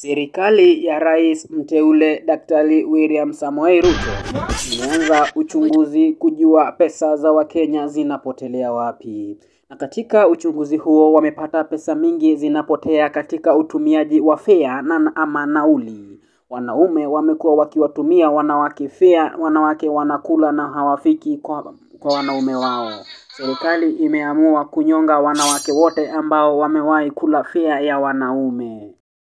Serikali ya Rais mteule Daktari William Samoei Ruto imeanza uchunguzi kujua pesa za Wakenya zinapotelea wapi. Na katika uchunguzi huo wamepata pesa mingi zinapotea katika utumiaji wa fea na ama nauli. Wanaume wamekuwa wakiwatumia wanawake fea, wanawake wanakula na hawafiki kwa, kwa wanaume wao. Serikali imeamua kunyonga wanawake wote ambao wamewahi kula fea ya wanaume.